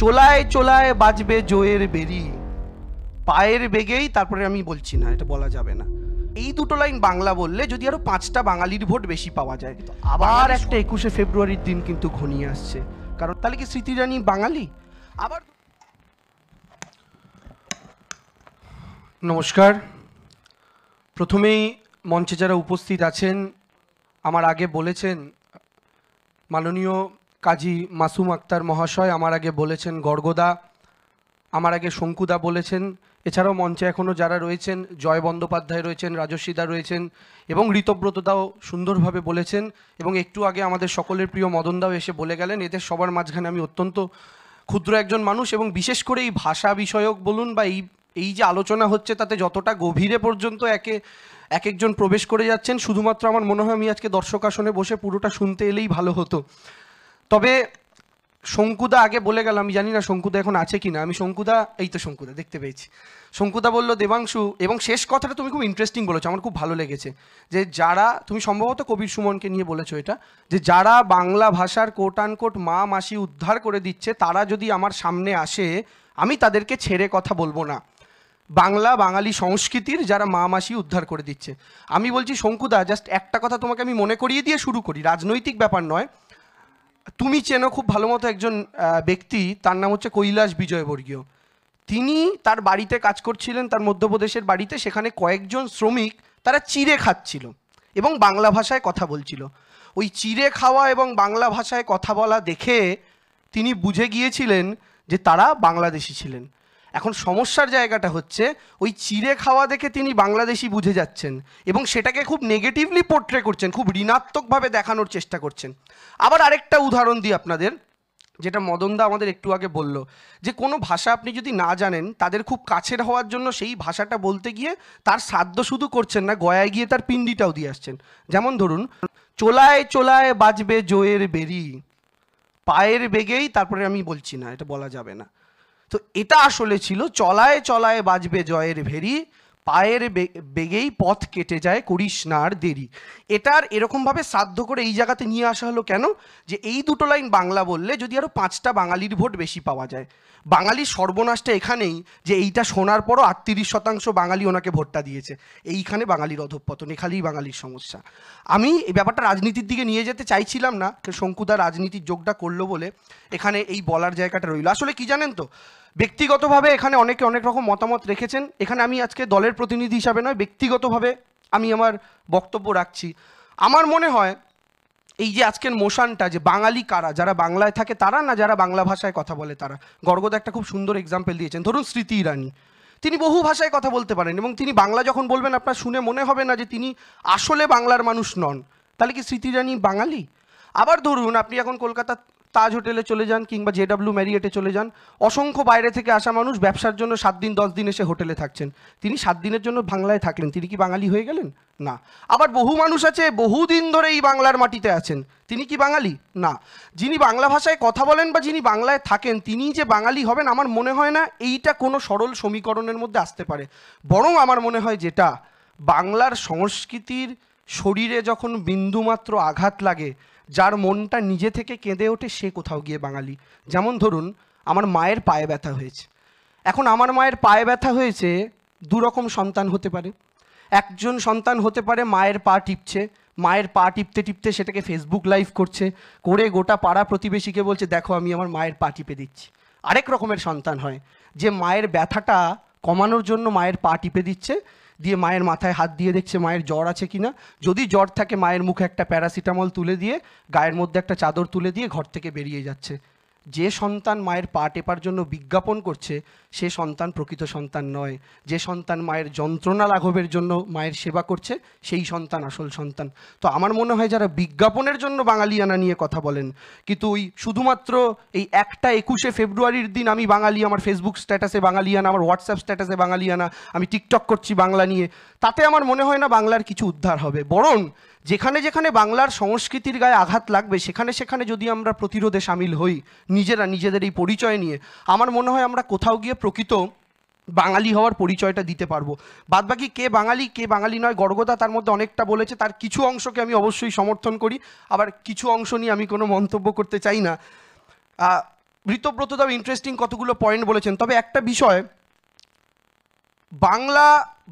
চোলায় চোলায় বাজবে জয়ের বেরি পায়ের বেগেই তারপরে আমি বলছি না এটা বলা যাবে না এই দুটো লাইন বাংলা বললে যদি আরো পাঁচটা বাঙালির ভোট বেশি পাওয়া যায় আবার একটা একুশে ফেব্রুয়ারির দিন কিন্তু ঘনিয়ে আসছে কারণ তাহলে কি স্মৃতিরানী বাঙালি আবার নমস্কার প্রথমেই মঞ্চে যারা উপস্থিত আছেন আমার আগে বলেছেন মাননীয় কাজী মাসুম আক্তার মহাশয় আমার আগে বলেছেন গর্গদা আমার আগে শঙ্কুদা বলেছেন এছাড়াও মঞ্চে এখনও যারা রয়েছেন জয় বন্দ্যোপাধ্যায় রয়েছেন রাজস্বীদা রয়েছেন এবং ঋতব্রতদাও সুন্দরভাবে বলেছেন এবং একটু আগে আমাদের সকলের প্রিয় মদনদাও এসে বলে গেলেন এদের সবার মাঝখানে আমি অত্যন্ত ক্ষুদ্র একজন মানুষ এবং বিশেষ করে এই ভাষা বিষয়ক বলুন বা এই এই যে আলোচনা হচ্ছে তাতে যতটা গভীরে পর্যন্ত একে এক একজন প্রবেশ করে যাচ্ছেন শুধুমাত্র আমার মনে হয় আমি আজকে দর্শক আসনে বসে পুরোটা শুনতে এলেই ভালো হতো তবে শঙ্কুদা আগে বলে গেল আমি জানি না শঙ্কুদা এখন আছে কি না আমি শঙ্কুদা এই তো শঙ্কুদা দেখতে পেয়েছি শঙ্কুদা বলল দেবাংশু এবং শেষ কথাটা তুমি খুব ইন্টারেস্টিং বলেছো আমার খুব ভালো লেগেছে যে যারা তুমি সম্ভবত কবির সুমনকে নিয়ে বলেছো এটা যে যারা বাংলা ভাষার কোট আনকোট মা মাসি উদ্ধার করে দিচ্ছে তারা যদি আমার সামনে আসে আমি তাদেরকে ছেড়ে কথা বলবো না বাংলা বাঙালি সংস্কৃতির যারা মা মাসি উদ্ধার করে দিচ্ছে আমি বলছি শঙ্কুদা জাস্ট একটা কথা তোমাকে আমি মনে করিয়ে দিয়ে শুরু করি রাজনৈতিক ব্যাপার নয় তুমি চেনো খুব ভালো মতো একজন ব্যক্তি তার নাম হচ্ছে কৈলাস বিজয়বর্গীয় তিনি তার বাড়িতে কাজ করছিলেন তার মধ্যপ্রদেশের বাড়িতে সেখানে কয়েকজন শ্রমিক তারা চিড়ে খাচ্ছিল এবং বাংলা ভাষায় কথা বলছিল ওই চিড়ে খাওয়া এবং বাংলা ভাষায় কথা বলা দেখে তিনি বুঝে গিয়েছিলেন যে তারা বাংলাদেশি ছিলেন এখন সমস্যার জায়গাটা হচ্ছে ওই চিড়ে খাওয়া দেখে তিনি বাংলাদেশি বুঝে যাচ্ছেন এবং সেটাকে খুব নেগেটিভলি পোর্ট্রে করছেন খুব ঋণাত্মকভাবে দেখানোর চেষ্টা করছেন আবার আরেকটা উদাহরণ দিই আপনাদের যেটা মদনদা আমাদের একটু আগে বলল যে কোনো ভাষা আপনি যদি না জানেন তাদের খুব কাছের হওয়ার জন্য সেই ভাষাটা বলতে গিয়ে তার সাধ্য শুধু করছেন না গয়ায় গিয়ে তার পিণ্ডিটাও দিয়ে আসছেন যেমন ধরুন চোলায় চোলায় বাজবে জয়ের বেরি পায়ের বেগেই তারপরে আমি বলছি না এটা বলা যাবে না তো এটা আসলে ছিল চলায় চলায় বাজবে জয়ের ভেরি পায়ের বেগেই পথ কেটে যায় করিস না আর দেরি এটার এরকমভাবে সাধ্য করে এই জায়গাতে নিয়ে আসা হলো কেন যে এই দুটো লাইন বাংলা বললে যদি আরও পাঁচটা বাঙালির ভোট বেশি পাওয়া যায় বাঙালির সর্বনাশটা এখানেই যে এইটা শোনার পরও আটত্রিশ শতাংশ বাঙালি ওনাকে ভোটটা দিয়েছে এইখানে বাঙালির অধঃপতন এখানেই বাঙালির সমস্যা আমি এই ব্যাপারটা রাজনীতির দিকে নিয়ে যেতে চাইছিলাম না শঙ্কুদা রাজনীতির যোগটা করলো বলে এখানে এই বলার জায়গাটা রইল আসলে কি জানেন তো ব্যক্তিগতভাবে এখানে অনেকে অনেক রকম মতামত রেখেছেন এখানে আমি আজকে দলের প্রতিনিধি হিসাবে নয় ব্যক্তিগতভাবে আমি আমার বক্তব্য রাখছি আমার মনে হয় এই যে আজকের মোশানটা যে বাঙালি কারা যারা বাংলায় থাকে তারা না যারা বাংলা ভাষায় কথা বলে তারা গর্গদা একটা খুব সুন্দর এক্সাম্পল দিয়েছেন ধরুন স্মৃতি ইরানি তিনি বহু ভাষায় কথা বলতে পারেন এবং তিনি বাংলা যখন বলবেন আপনার শুনে মনে হবে না যে তিনি আসলে বাংলার মানুষ নন তাহলে কি স্মৃতি ইরানি বাঙালি আবার ধরুন আপনি এখন কলকাতা তাজ হোটেলে চলে যান কিংবা জেডাব্লিউ ম্যারিয়েটে চলে যান অসংখ্য বাইরে থেকে আসা মানুষ ব্যবসার জন্য সাত দিন দশ দিন এসে হোটেলে থাকছেন তিনি সাত দিনের জন্য বাংলায় থাকলেন তিনি কি বাঙালি হয়ে গেলেন না আবার বহু মানুষ আছে বহুদিন ধরে এই বাংলার মাটিতে আছেন তিনি কি বাঙালি না যিনি বাংলা ভাষায় কথা বলেন বা যিনি বাংলায় থাকেন তিনি যে বাঙালি হবেন আমার মনে হয় না এইটা কোনো সরল সমীকরণের মধ্যে আসতে পারে বরং আমার মনে হয় যেটা বাংলার সংস্কৃতির শরীরে যখন বিন্দুমাত্র আঘাত লাগে যার মনটা নিজে থেকে কেঁদে ওঠে সে কোথাও গিয়ে বাঙালি যেমন ধরুন আমার মায়ের পায়ে ব্যথা হয়েছে এখন আমার মায়ের পায়ে ব্যথা হয়েছে দুরকম সন্তান হতে পারে একজন সন্তান হতে পারে মায়ের পা টিপছে মায়ের পা টিপতে টিপতে সেটাকে ফেসবুক লাইভ করছে করে গোটা পাড়া প্রতিবেশীকে বলছে দেখো আমি আমার মায়ের পা টিপে দিচ্ছি আরেক রকমের সন্তান হয় যে মায়ের ব্যথাটা কমানোর জন্য মায়ের পা টিপে দিচ্ছে দিয়ে মায়ের মাথায় হাত দিয়ে দেখছে মায়ের জ্বর আছে কি না যদি জ্বর থাকে মায়ের মুখে একটা প্যারাসিটামল তুলে দিয়ে গায়ের মধ্যে একটা চাদর তুলে দিয়ে ঘর থেকে বেরিয়ে যাচ্ছে যে সন্তান মায়ের পা টেপার জন্য বিজ্ঞাপন করছে সে সন্তান প্রকৃত সন্তান নয় যে সন্তান মায়ের যন্ত্রণা লাঘবের জন্য মায়ের সেবা করছে সেই সন্তান আসল সন্তান তো আমার মনে হয় যারা বিজ্ঞাপনের জন্য বাঙালিয়ানা নিয়ে কথা বলেন কিন্তু ওই শুধুমাত্র এই একটা একুশে ফেব্রুয়ারির দিন আমি বাঙালি আমার ফেসবুক স্ট্যাটাসে বাঙালিয়ানা আমার হোয়াটসঅ্যাপ স্ট্যাটাসে বাঙালিয়ানা আমি টিকটক করছি বাংলা নিয়ে তাতে আমার মনে হয় না বাংলার কিছু উদ্ধার হবে বরং যেখানে যেখানে বাংলার সংস্কৃতির গায়ে আঘাত লাগবে সেখানে সেখানে যদি আমরা প্রতিরোধে সামিল হই নিজেরা নিজেদের এই পরিচয় নিয়ে আমার মনে হয় আমরা কোথাও গিয়ে প্রকৃত বাঙালি হওয়ার পরিচয়টা দিতে পারবো বাদবাকি কে বাঙালি কে বাঙালি নয় গর্গদা তার মধ্যে অনেকটা বলেছে তার কিছু অংশকে আমি অবশ্যই সমর্থন করি আবার কিছু অংশ নিয়ে আমি কোনো মন্তব্য করতে চাই না ঋতব্রতদাও ইন্টারেস্টিং কতগুলো পয়েন্ট বলেছেন তবে একটা বিষয় বাংলা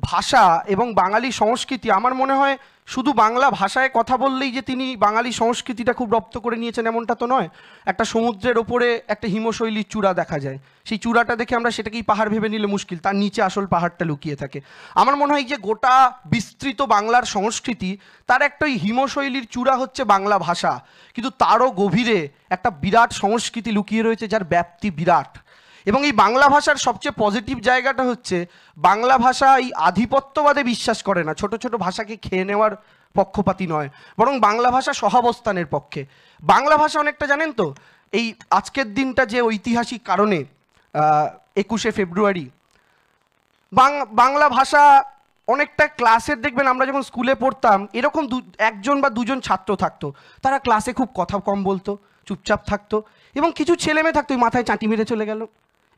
ভাষা এবং বাঙালি সংস্কৃতি আমার মনে হয় শুধু বাংলা ভাষায় কথা বললেই যে তিনি বাঙালি সংস্কৃতিটা খুব রপ্ত করে নিয়েছেন এমনটা তো নয় একটা সমুদ্রের ওপরে একটা হিমশৈলীর চূড়া দেখা যায় সেই চূড়াটা দেখে আমরা সেটাকেই পাহাড় ভেবে নিলে মুশকিল তার নিচে আসল পাহাড়টা লুকিয়ে থাকে আমার মনে হয় যে গোটা বিস্তৃত বাংলার সংস্কৃতি তার একটা ওই হিমশৈলীর চূড়া হচ্ছে বাংলা ভাষা কিন্তু তারও গভীরে একটা বিরাট সংস্কৃতি লুকিয়ে রয়েছে যার ব্যাপ্তি বিরাট এবং এই বাংলা ভাষার সবচেয়ে পজিটিভ জায়গাটা হচ্ছে বাংলা ভাষা এই আধিপত্যবাদে বিশ্বাস করে না ছোট ছোট ভাষাকে খেয়ে নেওয়ার পক্ষপাতি নয় বরং বাংলা ভাষা সহাবস্থানের পক্ষে বাংলা ভাষা অনেকটা জানেন তো এই আজকের দিনটা যে ঐতিহাসিক কারণে একুশে ফেব্রুয়ারি বাংলা ভাষা অনেকটা ক্লাসের দেখবেন আমরা যখন স্কুলে পড়তাম এরকম একজন বা দুজন ছাত্র থাকতো তারা ক্লাসে খুব কথা কম বলতো চুপচাপ থাকতো এবং কিছু ছেলেমেয়ে থাকতো ওই মাথায় চাঁটি মেরে চলে গেল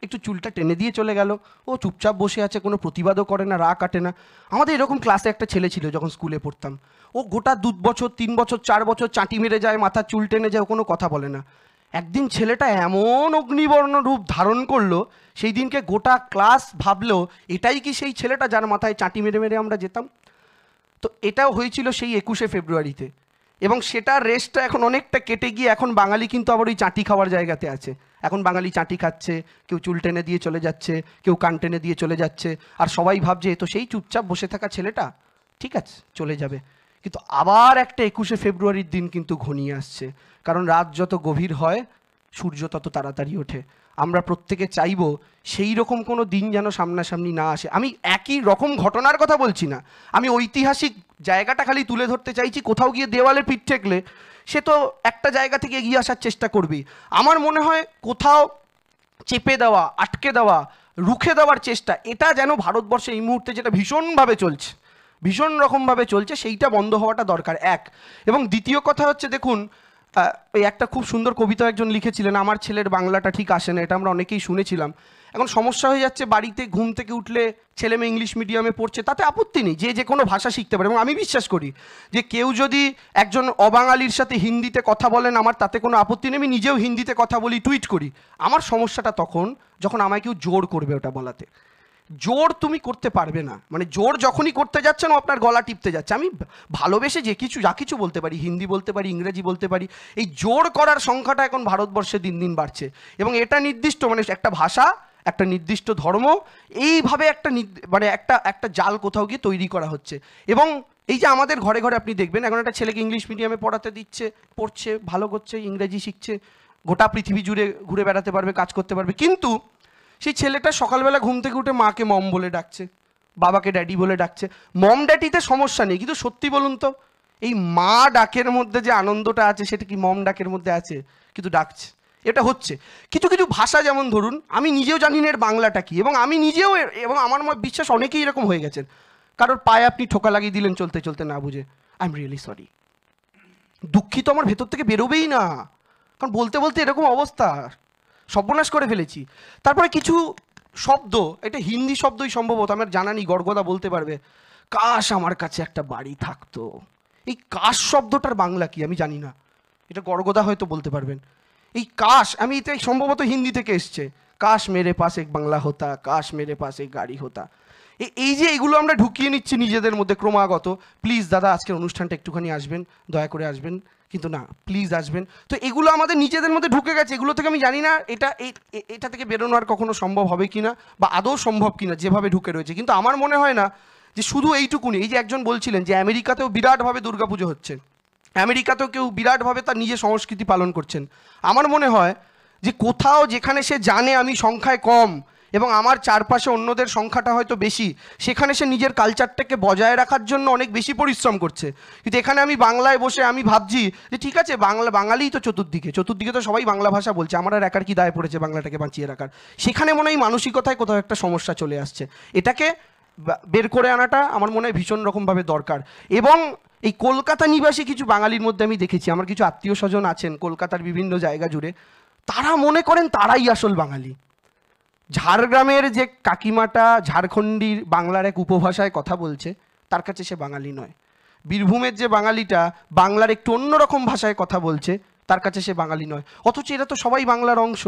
একটু চুলটা টেনে দিয়ে চলে গেল ও চুপচাপ বসে আছে কোনো প্রতিবাদও করে না রা কাটে না আমাদের এরকম ক্লাসে একটা ছেলে ছিল যখন স্কুলে পড়তাম ও গোটা দু বছর তিন বছর চার বছর চাঁটি মেরে যায় মাথা চুল টেনে যায় ও কোনো কথা বলে না একদিন ছেলেটা এমন অগ্নিবর্ণ রূপ ধারণ করলো সেই দিনকে গোটা ক্লাস ভাবলো এটাই কি সেই ছেলেটা যার মাথায় চাঁটি মেরে মেরে আমরা যেতাম তো এটাও হয়েছিল সেই একুশে ফেব্রুয়ারিতে এবং সেটার রেসটা এখন অনেকটা কেটে গিয়ে এখন বাঙালি কিন্তু আবার ওই চাটি খাওয়ার জায়গাতে আছে এখন বাঙালি চাটি খাচ্ছে কেউ চুল টেনে দিয়ে চলে যাচ্ছে কেউ কান টেনে দিয়ে চলে যাচ্ছে আর সবাই ভাবছে তো সেই চুপচাপ বসে থাকা ছেলেটা ঠিক আছে চলে যাবে কিন্তু আবার একটা একুশে ফেব্রুয়ারির দিন কিন্তু ঘনিয়ে আসছে কারণ রাত যত গভীর হয় সূর্য তত তাড়াতাড়ি ওঠে আমরা প্রত্যেকে চাইব সেই রকম কোনো দিন যেন সামনাসামনি না আসে আমি একই রকম ঘটনার কথা বলছি না আমি ঐতিহাসিক জায়গাটা খালি তুলে ধরতে চাইছি কোথাও গিয়ে দেওয়ালে পিঠ ঠেকলে সে তো একটা জায়গা থেকে এগিয়ে আসার চেষ্টা করবেই আমার মনে হয় কোথাও চেপে দেওয়া আটকে দেওয়া রুখে দেওয়ার চেষ্টা এটা যেন ভারতবর্ষে এই মুহূর্তে যেটা ভীষণভাবে চলছে ভীষণ রকমভাবে চলছে সেইটা বন্ধ হওয়াটা দরকার এক এবং দ্বিতীয় কথা হচ্ছে দেখুন এই একটা খুব সুন্দর কবিতা একজন লিখেছিলেন আমার ছেলের বাংলাটা ঠিক আসে না এটা আমরা অনেকেই শুনেছিলাম এখন সমস্যা হয়ে যাচ্ছে বাড়িতে ঘুম থেকে উঠলে ছেলে মেয়ে ইংলিশ মিডিয়ামে পড়ছে তাতে আপত্তি নেই যে যে কোনো ভাষা শিখতে পারে এবং আমি বিশ্বাস করি যে কেউ যদি একজন অবাঙালির সাথে হিন্দিতে কথা বলেন আমার তাতে কোনো আপত্তি নেই আমি নিজেও হিন্দিতে কথা বলি টুইট করি আমার সমস্যাটা তখন যখন আমায় কেউ জোর করবে ওটা বলাতে জোর তুমি করতে পারবে না মানে জোর যখনই করতে যাচ্ছে না আপনার গলা টিপতে যাচ্ছে আমি ভালোবেসে যে কিছু যা কিছু বলতে পারি হিন্দি বলতে পারি ইংরেজি বলতে পারি এই জোর করার সংখ্যাটা এখন ভারতবর্ষে দিন দিন বাড়ছে এবং এটা নির্দিষ্ট মানে একটা ভাষা একটা নির্দিষ্ট ধর্ম এইভাবে একটা মানে একটা একটা জাল কোথাও গিয়ে তৈরি করা হচ্ছে এবং এই যে আমাদের ঘরে ঘরে আপনি দেখবেন এখন একটা ছেলেকে ইংলিশ মিডিয়ামে পড়াতে দিচ্ছে পড়ছে ভালো করছে ইংরেজি শিখছে গোটা পৃথিবী জুড়ে ঘুরে বেড়াতে পারবে কাজ করতে পারবে কিন্তু সেই ছেলেটা সকালবেলা ঘুম থেকে উঠে মাকে মম বলে ডাকছে বাবাকে ড্যাডি বলে ডাকছে মম ড্যাডিতে সমস্যা নেই কিন্তু সত্যি বলুন তো এই মা ডাকের মধ্যে যে আনন্দটা আছে সেটা কি মম ডাকের মধ্যে আছে কিন্তু ডাকছে এটা হচ্ছে কিছু কিছু ভাষা যেমন ধরুন আমি নিজেও জানি না এর বাংলাটা কি এবং আমি নিজেও এবং আমার বিশ্বাস অনেকেই এরকম হয়ে গেছেন কারোর পায়ে আপনি ঠোকা লাগিয়ে দিলেন চলতে চলতে না বুঝে আই এম রিয়েলি সরি দুঃখিত আমার ভেতর থেকে বেরোবেই না কারণ বলতে বলতে এরকম অবস্থা সর্বনাশ করে ফেলেছি তারপরে কিছু শব্দ এটা হিন্দি শব্দই সম্ভবত আমার জানা নেই গর্গদা বলতে পারবে কাশ আমার কাছে একটা বাড়ি থাকতো এই কাশ শব্দটার বাংলা কি আমি জানি না এটা গর্গদা হয়তো বলতে পারবেন এই কাশ আমি এটা সম্ভবত হিন্দি থেকে এসছে কাশ মেরে পাশে বাংলা হতা কাশ মেরে পাশে গাড়ি হতা এই যে এগুলো আমরা ঢুকিয়ে নিচ্ছি নিজেদের মধ্যে ক্রমাগত প্লিজ দাদা আজকের অনুষ্ঠানটা একটুখানি আসবেন দয়া করে আসবেন কিন্তু না প্লিজ আসবেন তো এগুলো আমাদের নিজেদের মধ্যে ঢুকে গেছে এগুলো থেকে আমি জানি না এটা এটা থেকে বেরোনো আর কখনো সম্ভব হবে কি না বা আদৌ সম্ভব কি না যেভাবে ঢুকে রয়েছে কিন্তু আমার মনে হয় না যে শুধু এইটুকুনি এই যে একজন বলছিলেন যে আমেরিকাতেও বিরাটভাবে দুর্গাপুজো হচ্ছে আমেরিকাতেও কেউ বিরাটভাবে তার নিজের সংস্কৃতি পালন করছেন আমার মনে হয় যে কোথাও যেখানে সে জানে আমি সংখ্যায় কম এবং আমার চারপাশে অন্যদের সংখ্যাটা হয়তো বেশি সেখানে সে নিজের কালচারটাকে বজায় রাখার জন্য অনেক বেশি পরিশ্রম করছে কিন্তু এখানে আমি বাংলায় বসে আমি ভাবছি যে ঠিক আছে বাংলা বাঙালিই তো চতুর্দিকে চতুর্দিকে তো সবাই বাংলা ভাষা বলছে আমার আর একার কি দায় পড়েছে বাংলাটাকে বাঁচিয়ে রাখার সেখানে মনে হয় মানসিকতায় কোথাও একটা সমস্যা চলে আসছে এটাকে বের করে আনাটা আমার মনে হয় ভীষণ রকমভাবে দরকার এবং এই কলকাতা নিবাসী কিছু বাঙালির মধ্যে আমি দেখেছি আমার কিছু আত্মীয় স্বজন আছেন কলকাতার বিভিন্ন জায়গা জুড়ে তারা মনে করেন তারাই আসল বাঙালি ঝাড়গ্রামের যে কাকিমাটা ঝাড়খণ্ডীর বাংলার এক উপভাষায় কথা বলছে তার কাছে সে বাঙালি নয় বীরভূমের যে বাঙালিটা বাংলার একটু অন্যরকম ভাষায় কথা বলছে তার কাছে সে বাঙালি নয় অথচ এরা তো সবাই বাংলার অংশ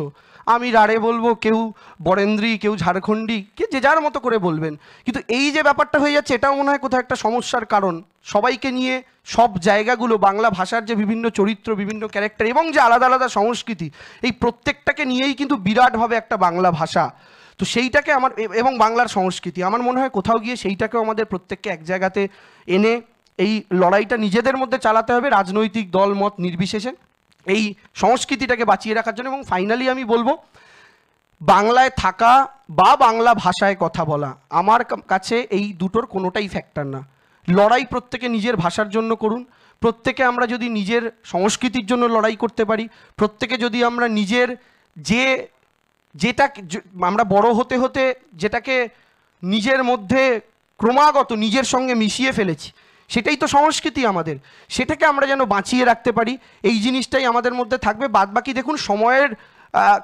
আমি রাড়ে বলবো কেউ বরেন্দ্রী কেউ ঝাড়খণ্ডী কে যে যার মতো করে বলবেন কিন্তু এই যে ব্যাপারটা হয়ে যাচ্ছে এটাও মনে হয় কোথাও একটা সমস্যার কারণ সবাইকে নিয়ে সব জায়গাগুলো বাংলা ভাষার যে বিভিন্ন চরিত্র বিভিন্ন ক্যারেক্টার এবং যে আলাদা আলাদা সংস্কৃতি এই প্রত্যেকটাকে নিয়েই কিন্তু বিরাটভাবে একটা বাংলা ভাষা তো সেইটাকে আমার এবং বাংলার সংস্কৃতি আমার মনে হয় কোথাও গিয়ে সেইটাকেও আমাদের প্রত্যেককে এক জায়গাতে এনে এই লড়াইটা নিজেদের মধ্যে চালাতে হবে রাজনৈতিক দল মত নির্বিশেষে এই সংস্কৃতিটাকে বাঁচিয়ে রাখার জন্য এবং ফাইনালি আমি বলবো বাংলায় থাকা বা বাংলা ভাষায় কথা বলা আমার কাছে এই দুটোর কোনোটাই ফ্যাক্টর না লড়াই প্রত্যেকে নিজের ভাষার জন্য করুন প্রত্যেকে আমরা যদি নিজের সংস্কৃতির জন্য লড়াই করতে পারি প্রত্যেকে যদি আমরা নিজের যে যেটা আমরা বড় হতে হতে যেটাকে নিজের মধ্যে ক্রমাগত নিজের সঙ্গে মিশিয়ে ফেলেছি সেটাই তো সংস্কৃতি আমাদের সেটাকে আমরা যেন বাঁচিয়ে রাখতে পারি এই জিনিসটাই আমাদের মধ্যে থাকবে বাদ বাকি দেখুন সময়ের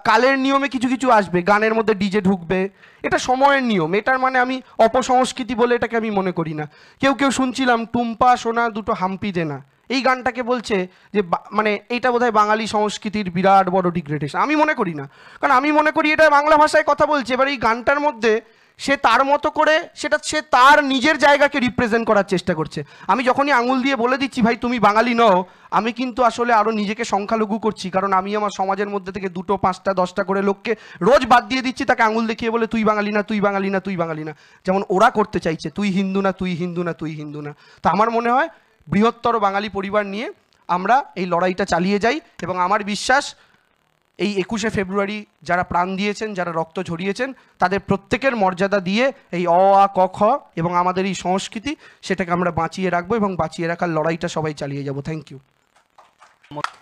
কালের নিয়মে কিছু কিছু আসবে গানের মধ্যে ডিজে ঢুকবে এটা সময়ের নিয়ম এটার মানে আমি অপসংস্কৃতি বলে এটাকে আমি মনে করি না কেউ কেউ শুনছিলাম টুম্পা সোনা দুটো হাম্পি দেনা এই গানটাকে বলছে যে মানে এটা বোধহয় বাঙালি সংস্কৃতির বিরাট বড় ডিগ্রেডেশন আমি মনে করি না কারণ আমি মনে করি এটা বাংলা ভাষায় কথা বলছে এবার এই গানটার মধ্যে সে তার মতো করে সেটা সে তার নিজের জায়গাকে রিপ্রেজেন্ট করার চেষ্টা করছে আমি যখনই আঙুল দিয়ে বলে দিচ্ছি ভাই তুমি বাঙালি নও আমি কিন্তু আসলে আরও নিজেকে সংখ্যালঘু করছি কারণ আমি আমার সমাজের মধ্যে থেকে দুটো পাঁচটা দশটা করে লোককে রোজ বাদ দিয়ে দিচ্ছি তাকে আঙুল দেখিয়ে বলে তুই বাঙালি না তুই বাঙালি না তুই বাঙালি না যেমন ওরা করতে চাইছে তুই হিন্দু না তুই হিন্দু না তুই হিন্দু না তো আমার মনে হয় বৃহত্তর বাঙালি পরিবার নিয়ে আমরা এই লড়াইটা চালিয়ে যাই এবং আমার বিশ্বাস এই একুশে ফেব্রুয়ারি যারা প্রাণ দিয়েছেন যারা রক্ত ঝরিয়েছেন তাদের প্রত্যেকের মর্যাদা দিয়ে এই অ আ ক খ এবং আমাদের এই সংস্কৃতি সেটাকে আমরা বাঁচিয়ে রাখবো এবং বাঁচিয়ে রাখার লড়াইটা সবাই চালিয়ে যাব থ্যাংক ইউ